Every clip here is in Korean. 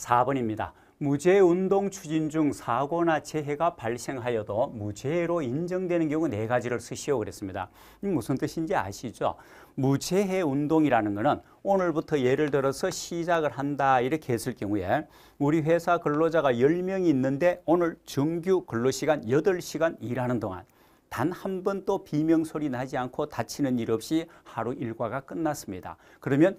4번입니다. 무죄운동 추진 중 사고나 재해가 발생하여도 무죄로 인정되는 경우 네 가지를 쓰시오 그랬습니다. 무슨 뜻인지 아시죠? 무죄해 운동이라는 것은 오늘부터 예를 들어서 시작을 한다 이렇게 했을 경우에 우리 회사 근로자가 10명이 있는데 오늘 정규 근로시간 8시간 일하는 동안 단 한 번도 비명 소리 나지 않고 다치는 일 없이 하루 일과가 끝났습니다. 그러면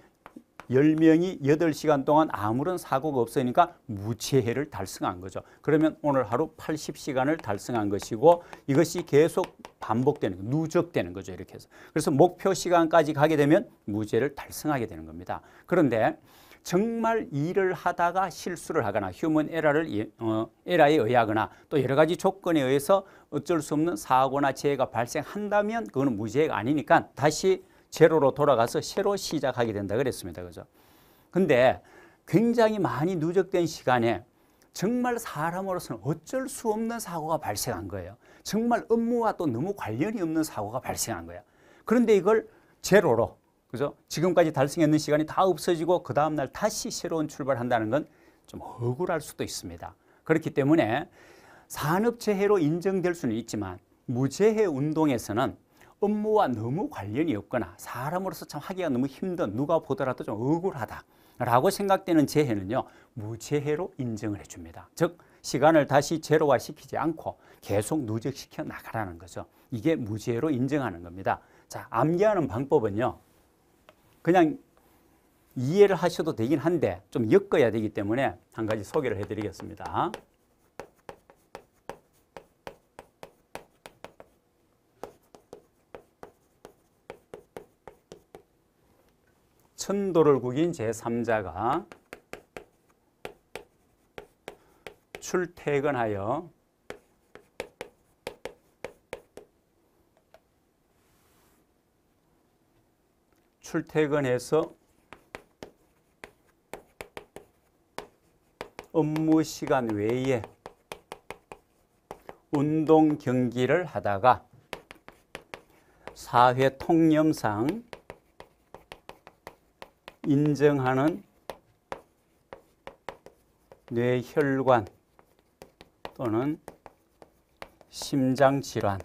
10명이 8시간 동안 아무런 사고가 없으니까 무죄해를 달성한 거죠. 그러면 오늘 하루 80시간을 달성한 것이고 이것이 계속 반복되는 누적되는 거죠. 이렇게 해서. 그래서 목표 시간까지 가게 되면 무죄를 달성하게 되는 겁니다. 그런데 정말 일을 하다가 실수를 하거나 휴먼 에러를 예, 어, 에러에 의하거나 또 여러 가지 조건에 의해서 어쩔 수 없는 사고나 재해가 발생한다면 그거는 무죄가 아니니까 다시 제로로 돌아가서 새로 시작하게 된다 그랬습니다. 그죠? 근데 굉장히 많이 누적된 시간에 정말 사람으로서는 어쩔 수 없는 사고가 발생한 거예요. 정말 업무와 또 너무 관련이 없는 사고가 발생한 거야. 그런데 이걸 제로로, 그죠? 지금까지 달성했는 시간이 다 없어지고 그 다음날 다시 새로운 출발한다는 건 좀 억울할 수도 있습니다. 그렇기 때문에 산업재해로 인정될 수는 있지만 무재해 운동에서는 업무와 너무 관련이 없거나 사람으로서 참 하기가 너무 힘든 누가 보더라도 좀 억울하다라고 생각되는 재해는요 무재해로 인정을 해줍니다. 즉 시간을 다시 제로화시키지 않고 계속 누적시켜 나가라는 거죠. 이게 무재해로 인정하는 겁니다. 자, 암기하는 방법은요. 그냥 이해를 하셔도 되긴 한데 좀 엮어야 되기 때문에 한 가지 소개를 해드리겠습니다. 천도를 구긴 제3자가 출퇴근하여 출퇴근해서 업무 시간 외에 운동 경기를 하다가 사회 통념상 인증하는 뇌혈관 또는 심장 질환에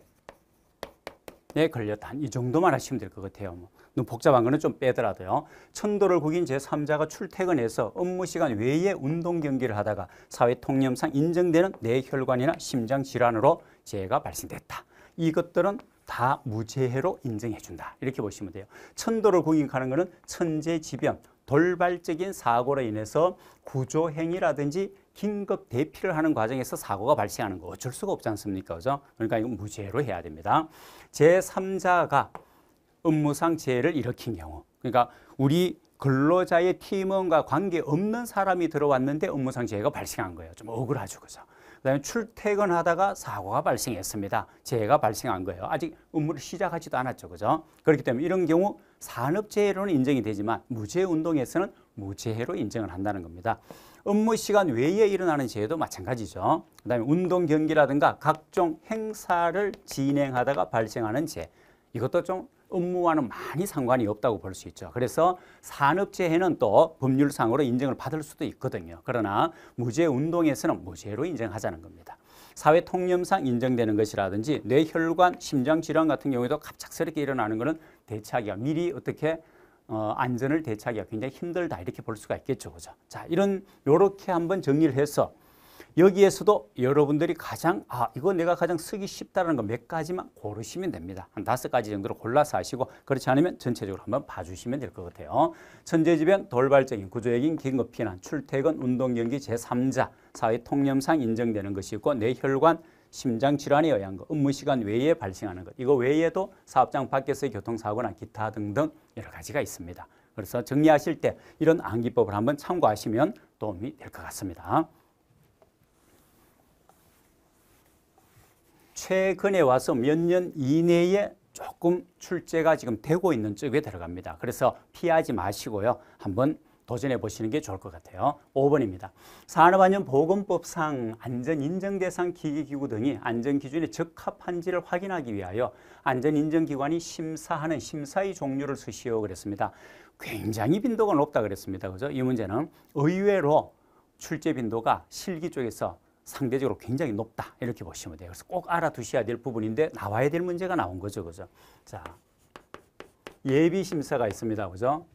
걸렸다. 이 정도만 하시면 될 것 같아요. 뭐. 너무 복잡한 거는 좀 빼더라도요. 천도를 구긴 제3자가 출퇴근해서 업무 시간 외에 운동 경기를 하다가 사회 통념상 인정되는 뇌혈관이나 심장 질환으로 재해가 발생됐다. 이것들은 다 무죄해로 인정해준다. 이렇게 보시면 돼요. 천도를 공익하는 것은 천재지변, 돌발적인 사고로 인해서 구조행위라든지 긴급 대피를 하는 과정에서 사고가 발생하는 거 어쩔 수가 없지 않습니까? 그죠? 그러니까 이건 무죄로 해야 됩니다. 제3자가 업무상 재해를 일으킨 경우 그러니까 우리 근로자의 팀원과 관계없는 사람이 들어왔는데 업무상 재해가 발생한 거예요. 좀 억울하죠. 그죠? 그다음에 출퇴근하다가 사고가 발생했습니다. 재해가 발생한 거예요. 아직 업무를 시작하지도 않았죠. 그죠? 그렇기 때문에 이런 경우 산업재해로는 인정이 되지만 무재해운동에서는 무재해로 인정을 한다는 겁니다. 업무 시간 외에 일어나는 재해도 마찬가지죠. 그다음에 운동 경기라든가 각종 행사를 진행하다가 발생하는 재해. 이것도 좀 업무와는 많이 상관이 없다고 볼 수 있죠. 그래서 산업재해는 또 법률상으로 인정을 받을 수도 있거든요. 그러나 무죄운동에서는 무죄로 인정하자는 겁니다. 사회통념상 인정되는 것이라든지 뇌혈관, 심장질환 같은 경우에도 갑작스럽게 일어나는 것은 대처하기가 미리 어떻게 어, 안전을 대처하기가 굉장히 힘들다 이렇게 볼 수가 있겠죠. 그죠? 자, 이런 요렇게 한번 정리를 해서 여기에서도 여러분들이 가장 아 이거 내가 가장 쓰기 쉽다는 거 몇 가지만 고르시면 됩니다. 한 다섯 가지 정도로 골라서 하시고 그렇지 않으면 전체적으로 한번 봐주시면 될 것 같아요. 천재지변, 돌발적인, 구조적인, 긴급피난, 출퇴근, 운동경기 제3자, 사회 통념상 인정되는 것이 있고 뇌혈관, 심장 질환에 의한 것, 업무 시간 외에 발생하는 것, 이거 외에도 사업장 밖에서의 교통사고나 기타 등등 여러 가지가 있습니다. 그래서 정리하실 때 이런 암기법을 한번 참고하시면 도움이 될 것 같습니다. 최근에 와서 몇 년 이내에 조금 출제가 지금 되고 있는 쪽에 들어갑니다. 그래서 피하지 마시고요. 한번 도전해 보시는 게 좋을 것 같아요. 5번입니다. 산업안전보건법상 안전인정대상 기기기구 등이 안전기준에 적합한지를 확인하기 위하여 안전인정기관이 심사하는 심사의 종류를 쓰시오 그랬습니다. 굉장히 빈도가 높다 그랬습니다. 그죠? 이 문제는 의외로 출제 빈도가 실기 쪽에서 상대적으로 굉장히 높다. 이렇게 보시면 돼요. 그래서 꼭 알아두셔야 될 부분인데 나와야 될 문제가 나온 거죠. 그죠? 자, 예비 심사가 있습니다. 그죠?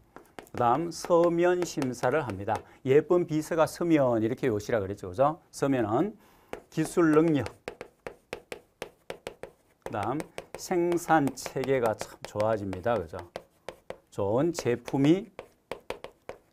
그 다음 서면 심사를 합니다. 예쁜 비서가 서면 이렇게 요시라 그랬죠. 그죠? 서면은 기술 능력, 그 다음 생산 체계가 참 좋아집니다. 그죠? 좋은 제품이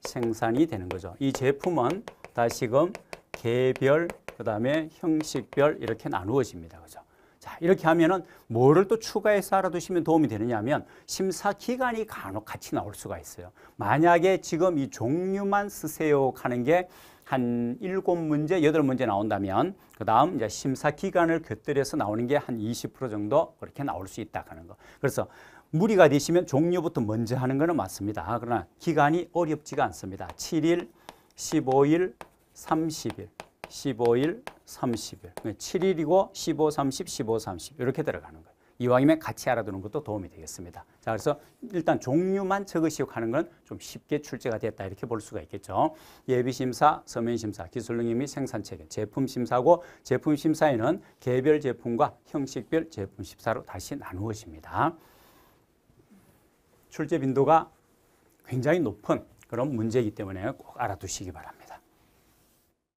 생산이 되는 거죠. 이 제품은 다시금 개별 그 다음에 형식별 이렇게 나누어집니다. 그죠? 자, 이렇게 하면은 뭐를 또 추가해서 알아두시면 도움이 되느냐 하면 심사 기간이 간혹 같이 나올 수가 있어요. 만약에 지금 이 종류만 쓰세요 하는 게 한 일곱 문제 여덟 문제 나온다면 그 다음 이제 심사 기간을 곁들여서 나오는 게한 이십 정도 그렇게 나올 수 있다 하는 거. 그래서 무리가 되시면 종류부터 먼저 하는 거는 맞습니다. 그러나 기간이 어렵지가 않습니다. 칠일 십오일 삼십일 15일, 30일. 7일이고 15, 30, 15, 30 이렇게 들어가는 거예요. 이왕이면 같이 알아두는 것도 도움이 되겠습니다. 자, 그래서 일단 종류만 적으시고 하는 건 좀 쉽게 출제가 됐다 이렇게 볼 수가 있겠죠. 예비심사, 서면심사, 기술능력 및 생산체계, 제품심사고 제품심사에는 개별 제품과 형식별 제품심사로 다시 나누어집니다. 출제 빈도가 굉장히 높은 그런 문제이기 때문에 꼭 알아두시기 바랍니다.